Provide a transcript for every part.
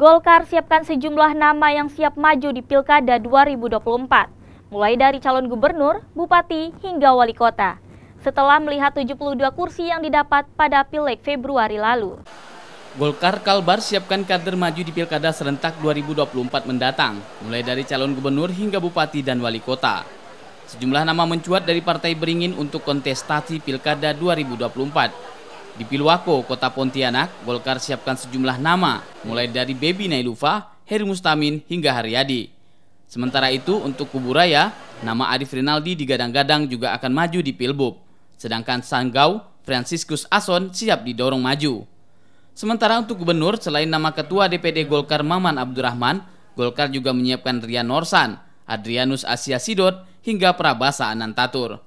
Golkar siapkan sejumlah nama yang siap maju di Pilkada 2024, mulai dari calon gubernur, bupati, hingga wali kota, setelah melihat 72 kursi yang didapat pada Pileg Februari lalu. Golkar Kalbar siapkan kader maju di Pilkada serentak 2024 mendatang, mulai dari calon gubernur hingga bupati dan wali kota. Sejumlah nama mencuat dari Partai Beringin untuk kontestasi Pilkada 2024, di Pilwako, Kota Pontianak, Golkar siapkan sejumlah nama, mulai dari Baby Nailufa, Heri Mustamin, hingga Haryadi. Sementara itu, untuk Kuburaya, nama Arif Rinaldi digadang-gadang juga akan maju di Pilbub. Sedangkan Sanggau, Franciscus Ason siap didorong maju. Sementara untuk gubernur, selain nama Ketua DPD Golkar Maman Abdurrahman, Golkar juga menyiapkan Rian Norsan, Adrianus Asia Sidot, hingga Prabasa Anantatur.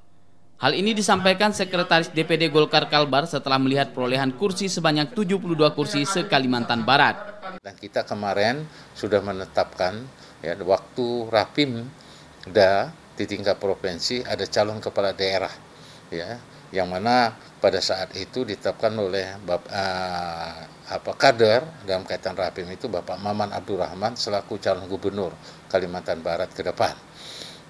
Hal ini disampaikan Sekretaris DPD Golkar Kalbar setelah melihat perolehan kursi sebanyak 72 kursi se-Kalimantan Barat. Dan kita kemarin sudah menetapkan ya waktu Rapim da di tingkat provinsi ada calon kepala daerah ya yang mana pada saat itu ditetapkan oleh uh, apa kader dalam kaitan Rapim itu Bapak Maman Abdurrahman selaku calon gubernur Kalimantan Barat ke depan.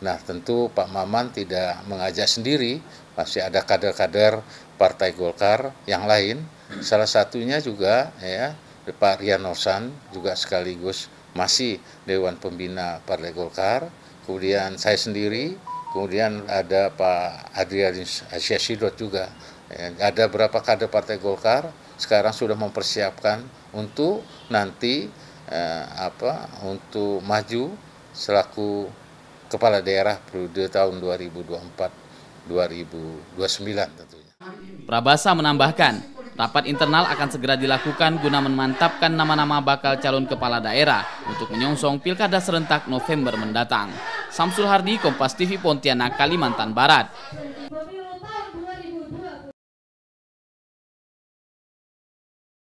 Nah tentu Pak Maman tidak mengajak sendiri, masih ada kader-kader Partai Golkar yang lain. Salah satunya juga ya Pak Rian Norsan juga sekaligus masih Dewan Pembina Partai Golkar. Kemudian saya sendiri, kemudian ada Pak Adrianus Asyasidot juga. Ya, ada berapa kader Partai Golkar sekarang sudah mempersiapkan untuk nanti eh, apa untuk maju selaku kepala daerah periode tahun 2024-2029 tentunya. Prabasa menambahkan, Rapat internal akan segera dilakukan guna memantapkan nama-nama bakal calon kepala daerah untuk menyongsong pilkada serentak November mendatang. Samsul Hardi, Kompas TV Pontianak, Kalimantan Barat.